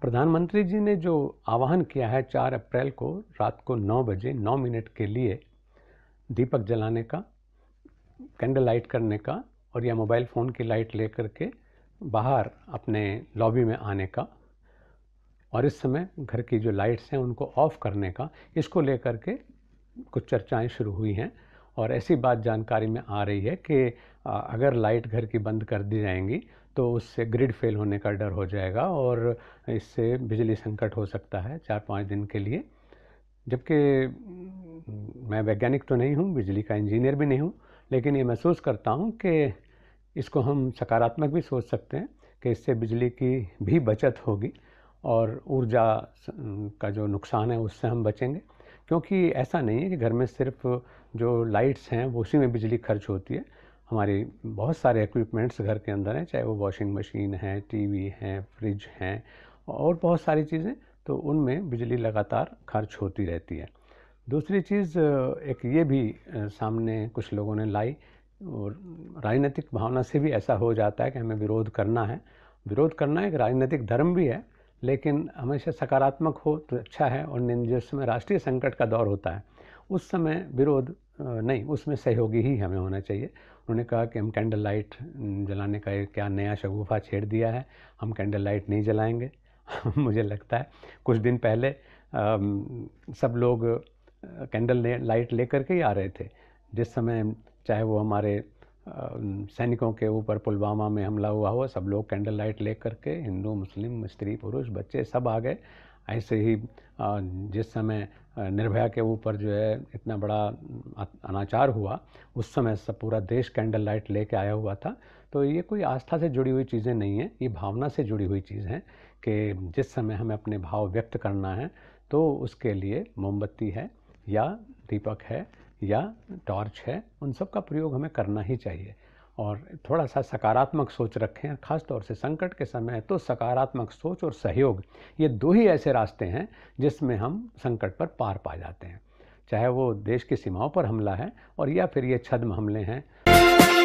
प्रधानमंत्री जी ने जो आह्वान किया है 4 अप्रैल को रात को 9 बजे 9 मिनट के लिए दीपक जलाने का कैंडल लाइट करने का और या मोबाइल फ़ोन की लाइट ले के बाहर अपने लॉबी में आने का और इस समय घर की जो लाइट्स हैं उनको ऑफ़ करने का इसको लेकर के कुछ चर्चाएं शुरू हुई हैं और ऐसी बात जानकारी में आ रही है कि अगर लाइट घर की बंद कर दी जाएंगी तो उससे ग्रिड फेल होने का डर हो जाएगा और इससे बिजली संकट हो सकता है चार पाँच दिन के लिए जबकि मैं वैज्ञानिक तो नहीं हूँ बिजली का इंजीनियर भी नहीं हूँ लेकिन ये महसूस करता हूँ कि इसको हम सकारात्मक भी सोच सकते हैं कि इससे बिजली की भी बचत होगी और ऊर्जा का जो नुकसान है उससे हम बचेंगे क्योंकि ऐसा नहीं है कि घर में सिर्फ जो लाइट्स हैं वो उसी में बिजली खर्च होती है हमारे बहुत सारे इक्विपमेंट्स घर के अंदर हैं चाहे वो वॉशिंग मशीन है टीवी हैं फ्रिज हैं और बहुत सारी चीज़ें तो उनमें बिजली लगातार खर्च होती रहती है दूसरी चीज़ एक ये भी सामने कुछ लोगों ने लाई और राजनीतिक भावना से भी ऐसा हो जाता है कि हमें विरोध करना है विरोध करना एक राजनीतिक धर्म भी है लेकिन हमेशा सकारात्मक हो तो अच्छा है और जिसमें राष्ट्रीय संकट का दौर होता है उस समय विरोध नहीं उसमें सहयोगी ही हमें होना चाहिए उन्होंने कहा कि हम कैंडल लाइट जलाने का एक क्या नया शगुफा छेड़ दिया है हम कैंडल लाइट नहीं जलाएंगे मुझे लगता है कुछ दिन पहले आ, सब लोग कैंडल लाइट लेकर के ही आ रहे थे जिस समय चाहे वो हमारे सैनिकों के ऊपर पुलवामा में हमला हुआ हो सब लोग कैंडल लाइट लेकर के हिंदू मुस्लिम स्त्री पुरुष बच्चे सब आ गए ऐसे ही जिस समय निर्भया के ऊपर जो है इतना बड़ा अनाचार हुआ उस समय सब पूरा देश कैंडल लाइट लेके आया हुआ था तो ये कोई आस्था से जुड़ी हुई चीज़ें नहीं हैं ये भावना से जुड़ी हुई चीज़ हैं कि जिस समय हमें अपने भाव व्यक्त करना है तो उसके लिए मोमबत्ती है या दीपक है या टॉर्च है उन सब का प्रयोग हमें करना ही चाहिए और थोड़ा सा सकारात्मक सोच रखें खास तौर से संकट के समय तो सकारात्मक सोच और सहयोग ये दो ही ऐसे रास्ते हैं जिसमें हम संकट पर पार पा जाते हैं चाहे वो देश की सीमाओं पर हमला है और या फिर ये छद्म हमले हैं